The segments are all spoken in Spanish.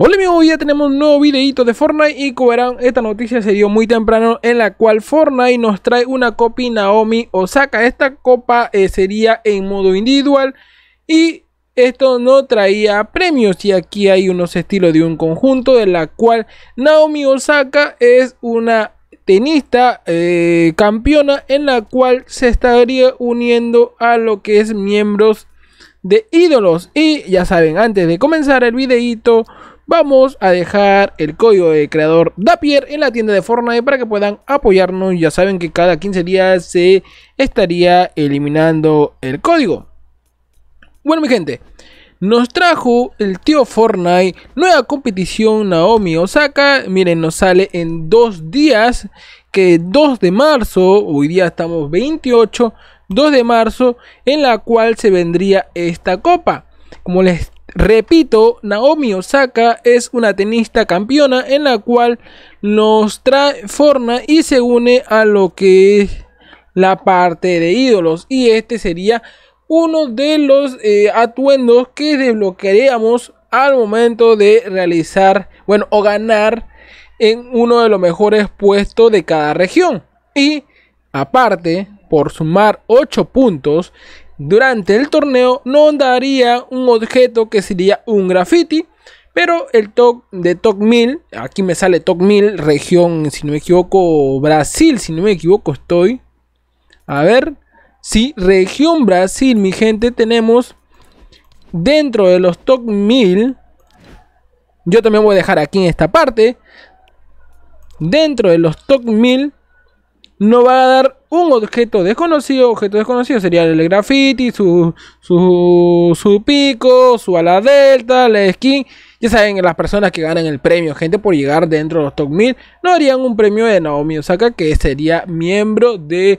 Hola amigos, hoy ya tenemos un nuevo videito de Fortnite y como verán, esta noticia se dio muy temprano en la cual Fortnite nos trae una copa Naomi Osaka. Esta copa eh, sería en modo individual y esto no traía premios y aquí hay unos estilos de un conjunto de la cual Naomi Osaka es una tenista eh, campeona en la cual se estaría uniendo a lo que es miembros de ídolos y ya saben antes de comenzar el videito vamos a dejar el código de creador Dapier en la tienda de Fortnite para que puedan apoyarnos. Ya saben que cada 15 días se estaría eliminando el código. Bueno, mi gente, nos trajo el tío Fortnite nueva competición Naomi Osaka. Miren, nos sale en dos días, que 2 de marzo, hoy día estamos 28, 2 de marzo, en la cual se vendría esta copa. Como les Repito, Naomi Osaka es una tenista campeona en la cual nos transforma y se une a lo que es la parte de ídolos. Y este sería uno de los eh, atuendos que desbloquearíamos al momento de realizar, bueno, o ganar en uno de los mejores puestos de cada región. Y aparte, por sumar 8 puntos, durante el torneo no daría un objeto que sería un graffiti, pero el toque de TOC 1000, aquí me sale TOC 1000, región, si no me equivoco, Brasil, si no me equivoco estoy. A ver, si región Brasil, mi gente, tenemos dentro de los TOC 1000, yo también voy a dejar aquí en esta parte, dentro de los TOC 1000 no va a dar un objeto desconocido. Objeto desconocido sería el graffiti, su, su, pico, su ala delta, la skin. Ya saben, las personas que ganan el premio, gente, por llegar dentro de los top 1000, no harían un premio de Naomi Osaka, que sería miembro de eh,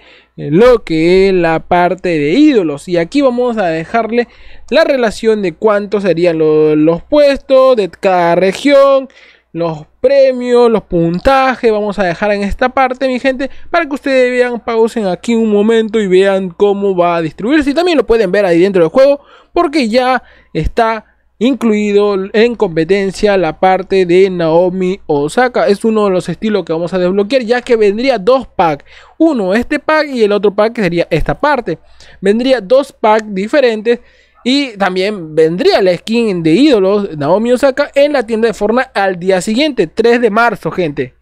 lo que es la parte de ídolos. Y aquí vamos a dejarle la relación de cuántos serían los puestos de cada región, los premios, los puntajes. Vamos a dejar en esta parte, mi gente, para que ustedes vean, pausen aquí un momento y vean cómo va a distribuirse. Y también lo pueden ver ahí dentro del juego, porque ya está incluido en competencia la parte de Naomi Osaka. Es uno de los estilos que vamos a desbloquear, ya que vendría dos packs. Uno este pack y el otro pack que sería esta parte. Vendría dos packs diferentes y también vendría la skin de ídolos Naomi Osaka en la tienda de Fortnite al día siguiente, 3 de marzo, gente.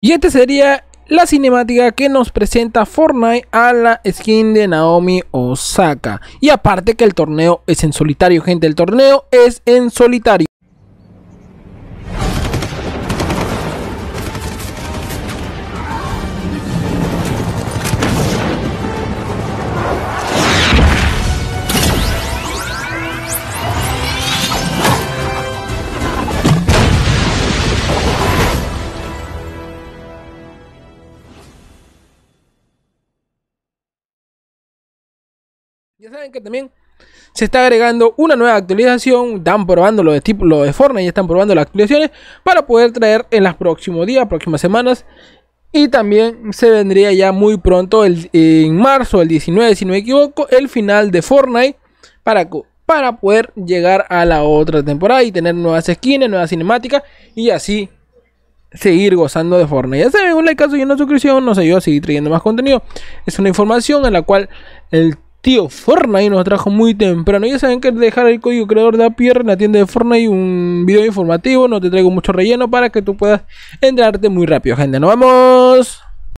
Y esta sería la cinemática que nos presenta Fortnite a la skin de Naomi Osaka. Y aparte que el torneo es en solitario, gente, el torneo es en solitario. Ya saben que también se está agregando una nueva actualización. Están probando lo de, tipo, lo de Fortnite, ya están probando las actualizaciones para poder traer en los próximos días, próximas semanas. Y también se vendría ya muy pronto, el, en marzo, el 19, si no me equivoco, el final de Fortnite para, para poder llegar a la otra temporada y tener nuevas esquinas, nuevas cinemáticas y así seguir gozando de Fortnite. Ya saben, un like, caso y una suscripción nos ayuda a seguir trayendo más contenido. Es una información en la cual el tío Fortnite nos trajo muy temprano. Ya saben que dejar el código creador de pierna en la tienda de Fortnite un video informativo. No te traigo mucho relleno para que tú puedas entrarte muy rápido, gente. ¡Nos vamos!